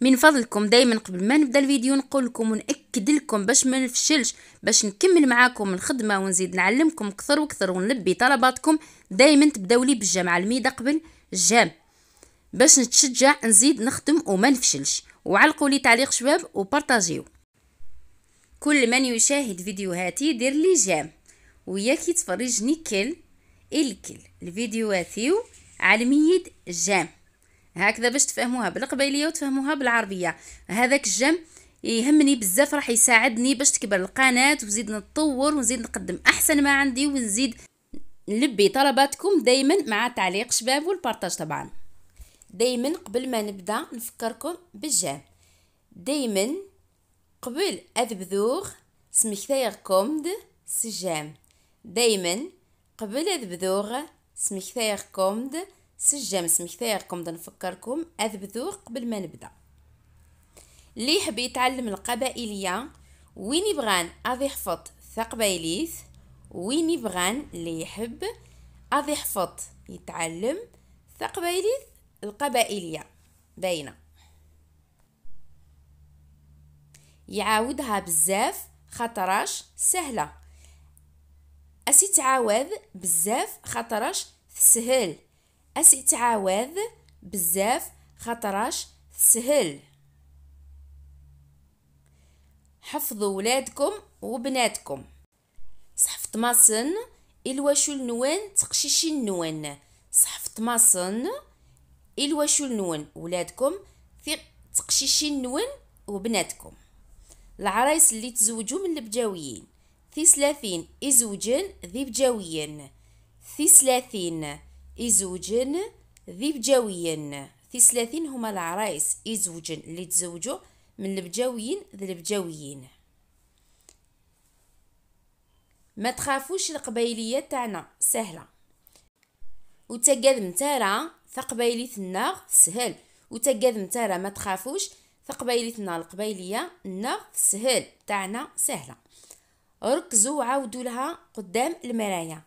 من فضلكم دايما قبل ما نبدا الفيديو نقول لكم ونأكد لكم باش ما نفشلش باش نكمل معاكم الخدمه ونزيد نعلمكم اكثر واكثر ونلبي طلباتكم دايما تبداو لي بالجام الميدا الميده قبل الجام باش نتشجع نزيد نخدم وما نفشلش وعلقوا لي تعليق شباب وبارطاجيو كل من يشاهد فيديوهاتي دير لي جام كي تفرجني كل الكل الفيديوهاتي على الميد جام هكذا باش تفهموها بالقبايليه وتفهموها بالعربيه هذاك الجم يهمني بزاف راح يساعدني باش تكبر القناه وزيد نتطور ونزيد نقدم احسن ما عندي ونزيد نلبي طلباتكم دائما مع تعليق شباب والبارتاج طبعا دائما قبل ما نبدا نفكركم بالجام دائما قبل اذبذوغ سمك ثايغ كومد سجام دائما قبل اذبذوغ سمك ثايغ كومد سجامس مكثايركم دا نفكركم اذبذور قبل ما نبدا اللي يحب يتعلم القبائليه وين يبغان اضي حفظ ثقبايليث وين يبغان اللي يحب اضي حفظ يتعلم ثقبايليث القبائليه باينه يعاودها بزاف خطراش سهله اسي تعاود بزاف خطراش سهل أسي تعاوذ بزاف خطراش سهل حفظوا ولادكم وبناتكم صحف طماسن الواشو النوان تقشيشي النوان صحف طماسن الواشو النوان ولادكم تقشيشي النوان وبناتكم العرايس اللي تزوجوا من البجاويين ثلاثين إزوجن ذي بجاويين ثلاثين إزوجن ذي بجاويين في ثلاثين هما العرايس إزوجن اللي تزوجوا من البجاويين ذي البجاويين ما تخافوش القبايلية تاعنا سهلة وتقاذ متارا ثقبايليتنا سهل وتقاذ متارا ما تخافوش ثقبايليتنا القبايلية نا سهل تاعنا سهلة ركزوا وعاودوا لها قدام المرايا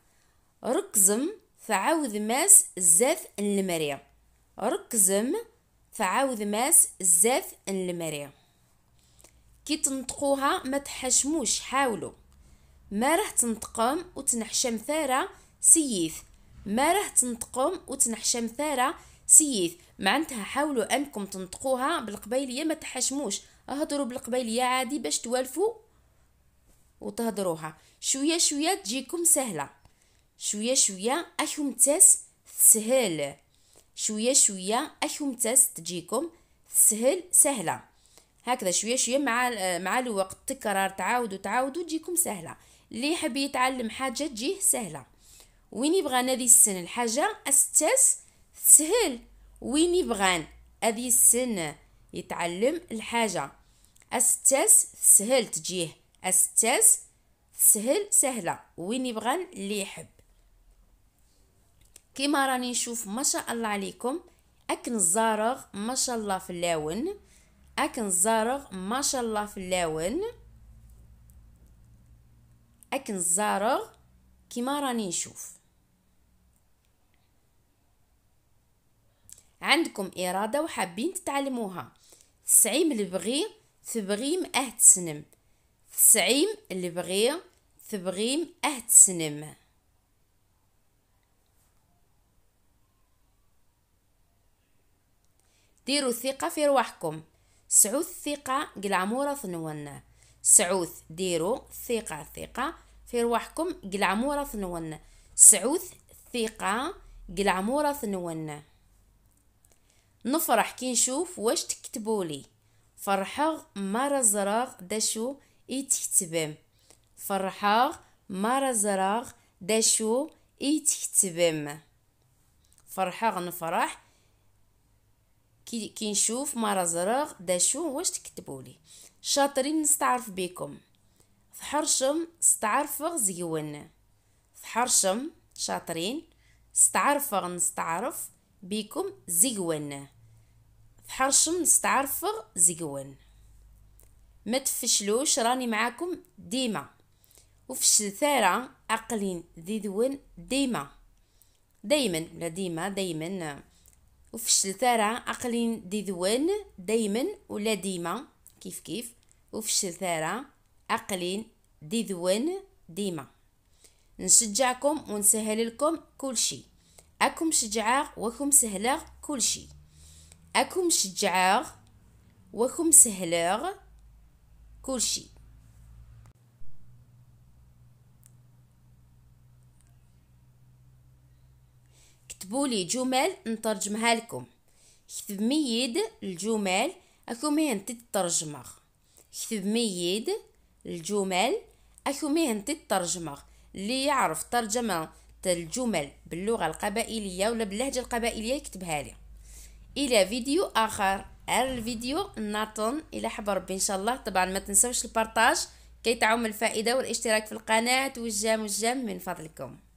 ركزم فعاود ماس زاف المريا ركزم فعاود ماس زاف المريا كي تنطقوها ما تحشموش حاولوا ما راه تنطقم وتنحشم ثاره سييث ما راه تنطقم وتنحشم ثاره سييث معنتها حاولوا انكم تنطقوها بالقبيليه ما تحشموش اهضروا بالقبيليه عادي باش توالفوا وتهضروها شويه شويه تجيكم سهله شوية شوية أحومتاس سهل شوية شوية أحومتاس تجيكم سهل سهلة هكذا شوية شوية مع مع الوقت تكرار تعاود وتعاود تجيكم سهلة اللي يحب يتعلم حاجة تجيه سهلة وين يبغى هذه السن الحاجة أستاس سهل وين يبغى هذه السن يتعلم الحاجة أستاس سهل تجيه أستاس سهل سهلة وين يبغى اللي يحب كيما راني نشوف ما شاء الله عليكم اكن الزارغ ما شاء الله في اللون اكن الزارغ ما شاء الله في اللون اكن الزارغ كيما راني نشوف عندكم إرادة وحابين تتعلموها تسعيم بغي ثبغيم أه تسنم تسعيم بغي ثبغيم أه تسنم ديروا الثقة في رواحكم سعوث ثقة قل عمورة ثنون سعوث ديروا ثقة ثقة في رواحكم قل عمورة ثنون سعوث ثقة قل عمورة ثنون نفرح كي نشوف واش تكتبولي فرحاغ مرة زراغ داشو تكتبم فرحاغ مرة زراغ داشو تكتبم فرحاغ نفرح كي, نشوف مرة زراغ داشو واش تكتبولي شاطرين نستعرف بكم تحرشم استعرفغ زيون حرشم شاطرين استعرف نستعرف بكم زيون تحرشم نستعرف زيون ما تفشلوش راني معاكم ديما وفي الثارة أقلين ذي ديما دايما ولا ديما دايما وفشلت راه أقلين ديدوان دايما ولا ديما كيف كيف وفشلت راه أقلين ديدوان ديما نشجعكم ونسهل لكم كل شيء اكم شجعاغ وكم سهلاغ كل شيء اكم شجعاغ وكم سهلاغ كل شيء كتبوا لي جمل نترجمها لكم كتب ميد الجمل اكو مهن تترجمغ كتب ميد الجمل اكو مهن تترجمغ اللي يعرف ترجمة الجمل باللغة القبائلية ولا باللهجة القبائلية يكتبها لي الى فيديو اخر على الفيديو ناتون الى حب ربي ان شاء الله طبعا ما تنسوش البارطاج كي تعم الفائدة والاشتراك في القناة والجام والجام من فضلكم